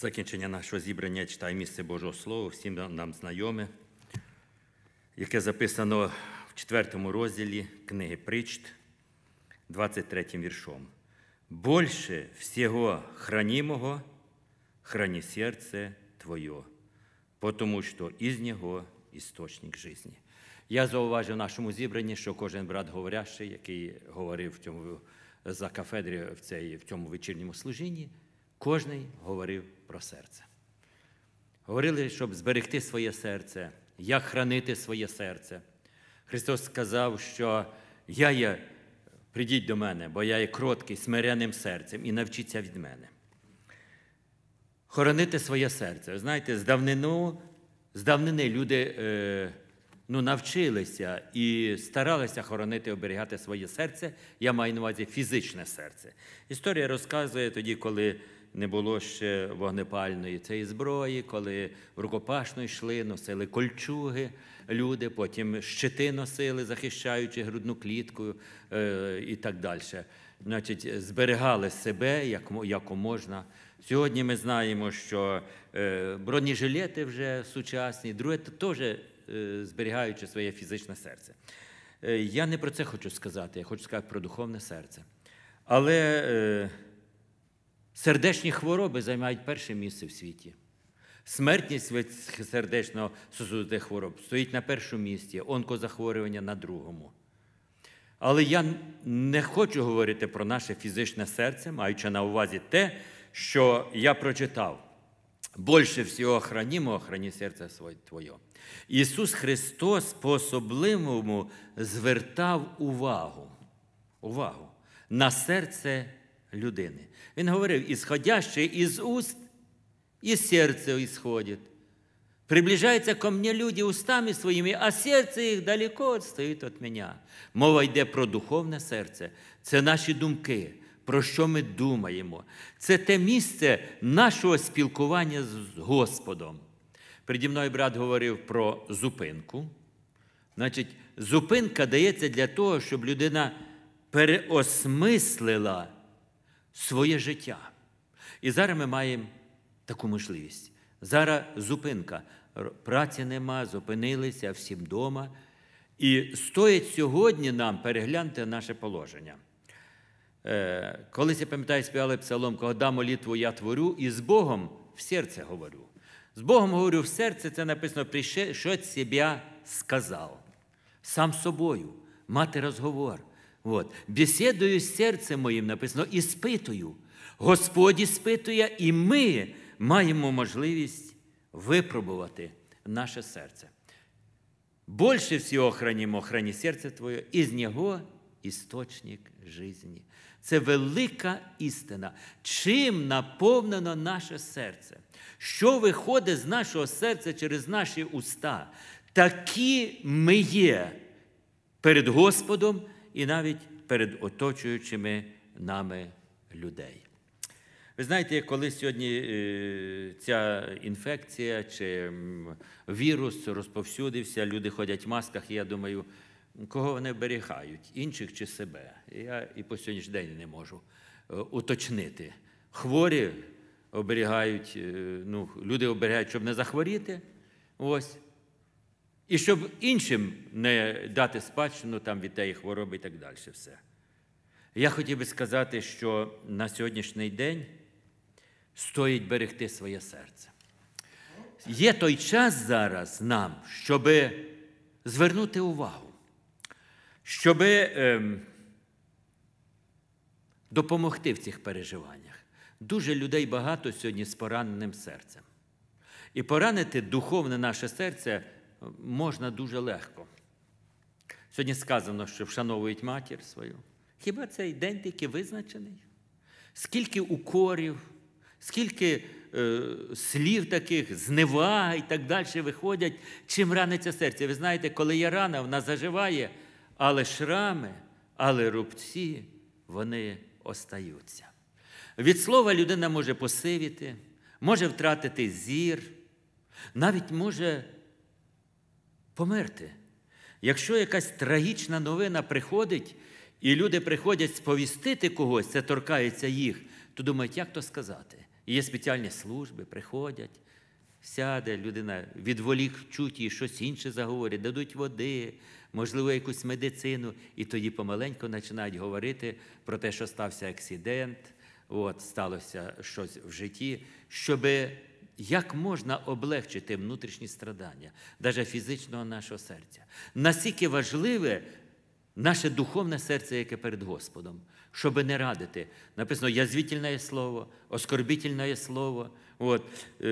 Закінчення нашого зібрання читає місце Божого Слова, всім нам знайоме, яке записано в 4 розділі книги Причт, 23 віршом. Больше всього хранімого, храні серце Твоє, тому що із Нього істочник житті. Я зауважив в нашому зібранні, що кожен брат говорящий, який говорив в цьому за кафедрі в, цій, в цьому вечірньому служінні. Кожний говорив про серце. Говорили, щоб зберегти своє серце, як хранити своє серце. Христос сказав, що я є, прийдіть до мене, бо я є кроткий, смиренним серцем і навчіться від мене. Хоронити своє серце. Знаєте, з давнину, давнини люди е, ну, навчилися і старалися хоронити, оберігати своє серце. Я маю на увазі фізичне серце. Історія розказує тоді, коли не було ще вогнепальної цієї зброї, коли рукопашно йшли, носили кольчуги люди, потім щити носили, захищаючи грудну клітку е, і так далі. Значить, зберігали себе як можна. Сьогодні ми знаємо, що е, бронежилети вже сучасні, друге теж е, зберігаючи своє фізичне серце. Я не про це хочу сказати, я хочу сказати про духовне серце. Але Сердечні хвороби займають перше місце в світі. Смертність від сердечно-сосудистих хвороб стоїть на першому місці, онкозахворювання на другому. Але я не хочу говорити про наше фізичне серце, маючи на увазі те, що я прочитав. більше всього охранімо, охрані серце Твоє. Ісус Христос по особливому звертав увагу увагу на серце людини. Він говорив, ісходяще із уст, і серце ісходить. Приближаються ко мне люди устами своїми, а серце їх далеко відстоїть від мене. Мова йде про духовне серце, це наші думки, про що ми думаємо. Це те місце нашого спілкування з Господом. Переді мною брат говорив про зупинку. Значить, зупинка дається для того, щоб людина переосмислила своє життя. І зараз ми маємо таку можливість. Зараз зупинка. Праці нема, зупинилися всім вдома. І стоїть сьогодні нам переглянути наше положення. Е, колись я пам'ятаю, співали псалом, «Когда молитву я творю, і з Богом в серце говорю. З Богом говорю в серце, це написано, що себе сказав. Сам собою, мати розговор. От. Бесідую з серцем моїм написано, і спитую. Господь іспитує, і ми маємо можливість випробувати наше серце. Больше всього хранімо храні серце Твоє, із нього істочник житті. Це велика істина. Чим наповнено наше серце, що виходить з нашого серця через наші уста, такі ми є перед Господом і навіть перед оточуючими нами людей. Ви знаєте, коли сьогодні е, ця інфекція чи вірус розповсюдився, люди ходять в масках, і я думаю, кого вони оберігають, інших чи себе. Я і по сьогоднішній день не можу е, уточнити. Хворі оберігають, е, ну, люди оберігають, щоб не захворіти. Ось. І щоб іншим не дати спадщину там від тієї хвороби і так далі. все. Я хотів би сказати, що на сьогоднішній день стоїть берегти своє серце. Є той час зараз нам, щоб звернути увагу, щоб ем, допомогти в цих переживаннях. Дуже людей багато сьогодні з пораненим серцем. І поранити духовне наше серце можна дуже легко. Сьогодні сказано, що вшановують матір свою. Хіба цей день тільки визначений? Скільки укорів, скільки е, слів таких, зневаг і так далі виходять, чим раниться серце. Ви знаєте, коли є рана, вона заживає, але шрами, але рубці, вони остаються. Від слова людина може посивіти, може втратити зір, навіть може померти. Якщо якась трагічна новина приходить, і люди приходять сповістити когось, це торкається їх, то думають, як то сказати. І Є спеціальні служби, приходять, сяде людина, відволік чуть її, щось інше заговорить, дадуть води, можливо, якусь медицину, і тоді помаленьку починають говорити про те, що стався акцидент, от, сталося щось в житті, щоби як можна облегчити внутрішні страдання, навіть фізичного нашого серця. Наскільки важливе наше духовне серце, яке перед Господом, щоб не радити. Написано язвітельне слово, оскорбітельне слово. От, е,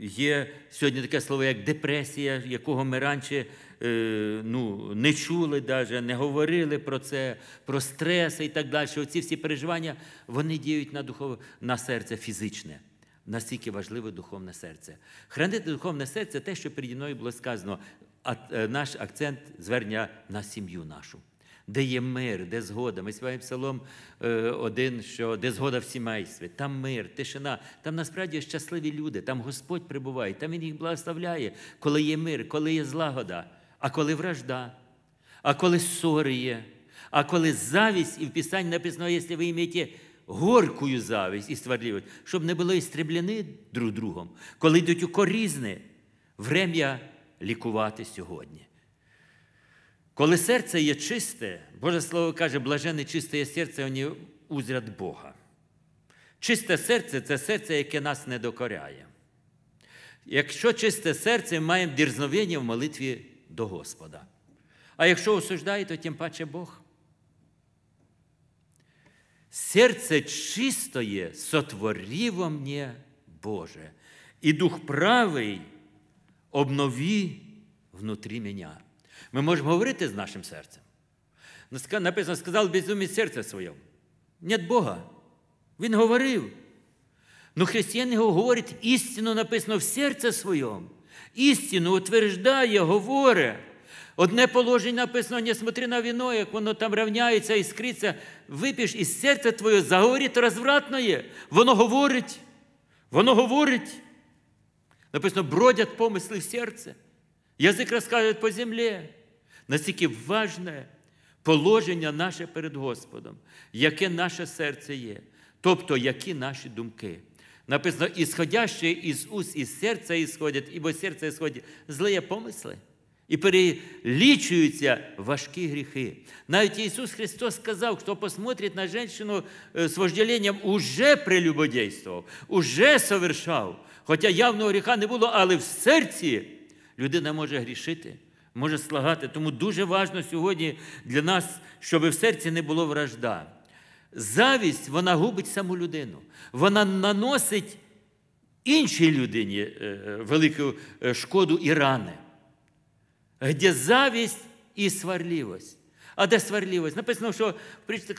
Є сьогодні таке слово, як депресія, якого ми раніше е, ну, не чули, навіть, не говорили про це, про стреси і так далі. Оці всі переживання вони діють на духове, на серце фізичне. Наскільки важливе духовне серце. Хранити духовне серце те, що переді мною було сказано, а е, наш акцент звернення на сім'ю нашу, де є мир, де згода. Ми співаємо псалом е, один, що де згода в сімействі, там мир, тишина, там насправді щасливі люди, там Господь прибуває, там Він їх благословляє, коли є мир, коли є злагода, а коли вражда, а коли ссори є, а коли завість, і в Писанні написано, якщо ви імієте горкую завість і сварливість, щоб не були істрібляні друг другом, коли йдуть у корізни, врем'я лікувати сьогодні. Коли серце є чисте, Боже Слово каже, блажене чисте є серце, вони узряд Бога. Чисте серце це серце, яке нас не докоряє. Якщо чисте серце, ми маємо дірзновення в молитві до Господа. А якщо осуждає, то тим паче Бог. Серце чистое сотвори во мне, Боже, и дух правий обнови внутрі мене. Ми можемо говорити з нашим серцем. Написано, сказав Безумість, серце своєму. Нет Бога. Він говорив. Ну, християни говорить істину написано в серце своєму. Істину утверждає, говорить. Одне положення написано, не смотри на вино, як воно там рівняється і скриться, випіш і серце твоє заговорить розвратне. Воно говорить, воно говорить. Написано, бродять помисли в серце, язик розказує по землі. Настільки важне положення наше перед Господом, яке наше серце є, тобто які наші думки. Написано, ісходяще із уст, із серця ісходять, ібо серце ісходять злиє помисли і перелічуються важкі гріхи. Навіть Ісус Христос сказав, хто посмотрить на жінку е, з вожделенням, уже прелюбодійствував, уже совершав. Хоча явного гріха не було, але в серці людина може грішити, може слагати. Тому дуже важливо сьогодні для нас, щоб в серці не було вражда. Завість вона губить саму людину. Вона наносить іншій людині е, е, велику шкоду і рани где зависть и сварливость. А де сварливость? Написано, що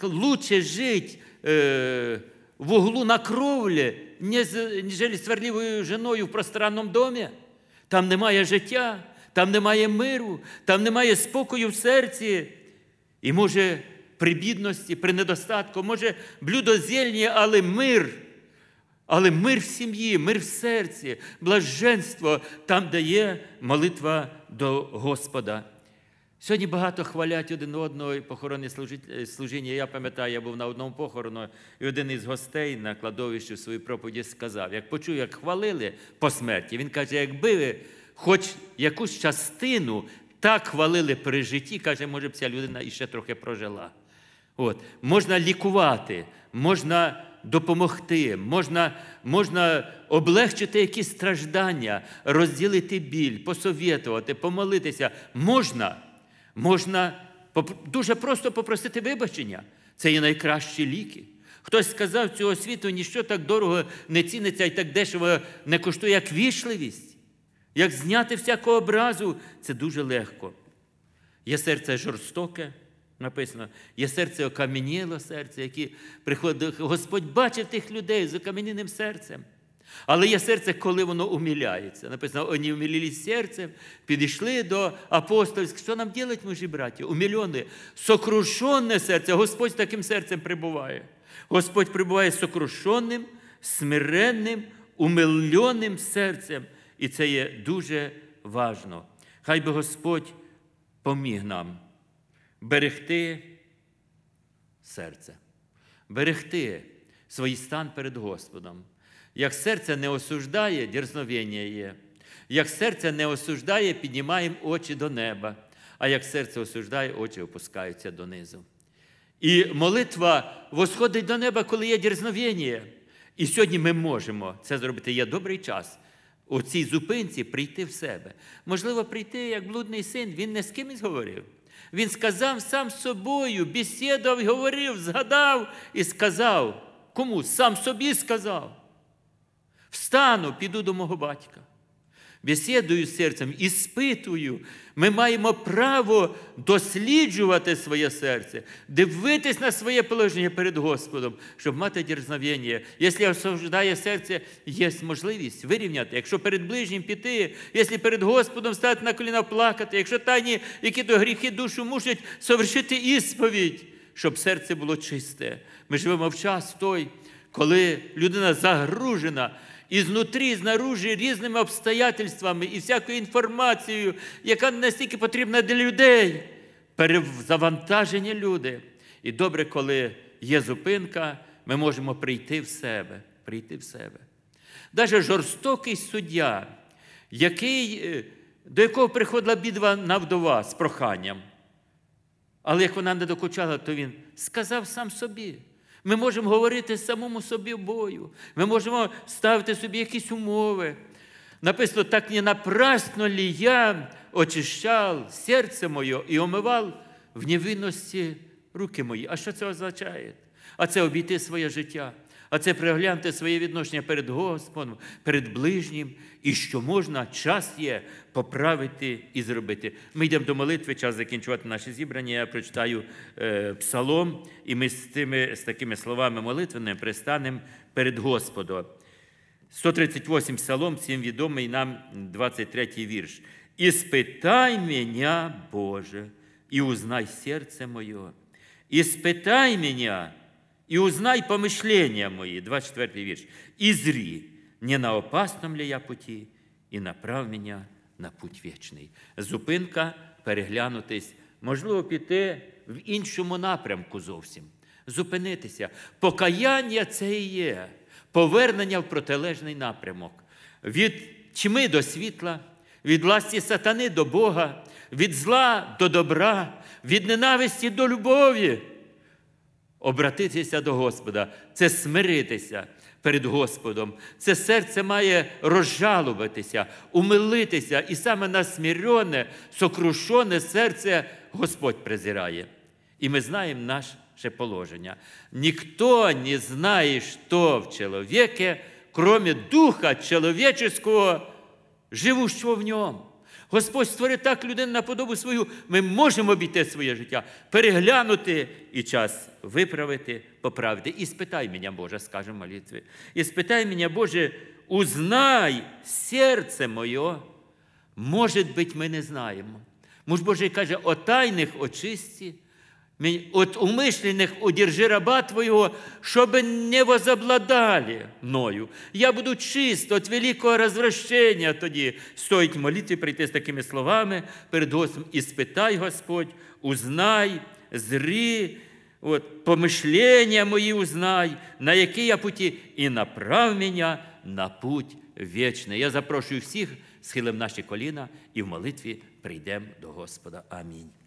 лучше жить э, в углу на кровлі, ніж сварливою женою в пространному домі. Там немає життя, там немає миру, там немає спокою в серці. І може при бідності, при недостатку, може блюдозельні, але мир. Але мир в сім'ї, мир в серці, блаженство там, де є молитва до Господа. Сьогодні багато хвалять один одного і похоронне служіння. Я пам'ятаю, я був на одному похорону, і один із гостей на кладовищі в своїй проповіді сказав: як почув, як хвалили по смерті, він каже, якби ви хоч якусь частину так хвалили при житті, каже, може б ця людина іще трохи прожила. От. Можна лікувати, можна допомогти, можна можна облегчити якісь страждання, розділити біль, посовітувати, помолитися. Можна, можна дуже просто попросити вибачення. Це є найкращі ліки. Хтось сказав, цього світу ніщо так дорого не ціниться і так дешево не коштує, як вічливість, як зняти всяку образу, це дуже легко. Є серце жорстоке, Написано, є серце окам'яніло серце, яке приходить. Господь бачив тих людей з окам'яніним серцем. Але є серце, коли воно уміляється. Написано, вони умілились серцем, підійшли до апостольських. Що нам ділять, мужі браті? Умільоне, сокрушенне серце. Господь з таким серцем прибуває. Господь прибуває з сокрушенним, смиренним, умильоним серцем. І це є дуже важно. Хай би Господь поміг нам берегти серце, берегти свій стан перед Господом. Як серце не осуждає, дірзновення є. Як серце не осуждає, піднімаємо очі до неба, а як серце осуждає, очі опускаються донизу. І молитва восходить до неба, коли є дірзновення. І сьогодні ми можемо це зробити. Є добрий час у цій зупинці прийти в себе. Можливо, прийти як блудний син, він не з кимось говорив. Він сказав сам собою, бесідував, говорив, згадав і сказав. Кому? Сам собі сказав. Встану, піду до мого батька бесідую з серцем, іспитую. Ми маємо право досліджувати своє серце, дивитись на своє положення перед Господом, щоб мати дерзновення. Якщо осуждає серце, є можливість вирівняти, якщо перед ближнім піти, якщо перед Господом стати на коліна плакати, якщо тайні, які до гріхи душу мушать, совершити ісповідь, щоб серце було чисте. Ми живемо в час той, коли людина загружена ізнутрі, і знаружі різними обстоятельствами і всякою інформацією, яка настільки потрібна для людей. Перезавантажені люди. І добре, коли є зупинка, ми можемо прийти в себе. Прийти в себе. Навіть жорстокий суддя, який, е, до якого приходила бідва на вдова з проханням. Але як вона не докучала, то він сказав сам собі. Ми можемо говорити самому собі бою, ми можемо ставити собі якісь умови. Написано, так не напрасно ли я очищав серце моє і омивав в невинності руки мої. А що це означає? А це обійти своє життя а це пригляньте своє відношення перед Господом, перед ближнім, і що можна, час є поправити і зробити. Ми йдемо до молитви, час закінчувати наше зібрання. Я прочитаю е, псалом, і ми з, тими, з такими словами молитви не пристанемо перед Господом. 138 псалом, всім відомий нам 23 вірш. «Іспитай мене, Боже, і узнай серце моє, іспитай мене, и узнай помышления мои, 24 вірш, и зри, не на опасном ли я пути, і направ меня на путь вічний. Зупинка переглянутись, можливо, піти в іншому напрямку зовсім. Зупинитися. Покаяння це і є повернення в протилежний напрямок. Від тьми до світла, від власті сатани до Бога, від зла до добра, від ненависті до любові. Обратитися до Господа, це смиритися перед Господом. Це серце має розжалуватися, умилитися, і саме на насмірене, сокрушене серце Господь презирає. І ми знаємо наше положення. Ніхто не знає, що в чоловіке, крім духа чоловічого, живущого в ньому. Господь створив так людину на подобу свою, ми можемо обійти своє життя, переглянути і час виправити, поправити. І спитай мене, Боже, скажемо в молитві. І спитай мене, Боже, узнай серце моє. Може бить, ми не знаємо. Муж Боже каже, о тайних очисті от умышленных одержи раба Твоего, щоб не возобладали мною. Я буду чист від великого розвращення тоді. Стоїть молитві прийти з такими словами перед Господом. І спитай, Господь, узнай, зрі, от, помишлення мої узнай, на який я путі, і направ мене на путь вічний. Я запрошую всіх, схилим наші коліна і в молитві прийдемо до Господа. Амінь.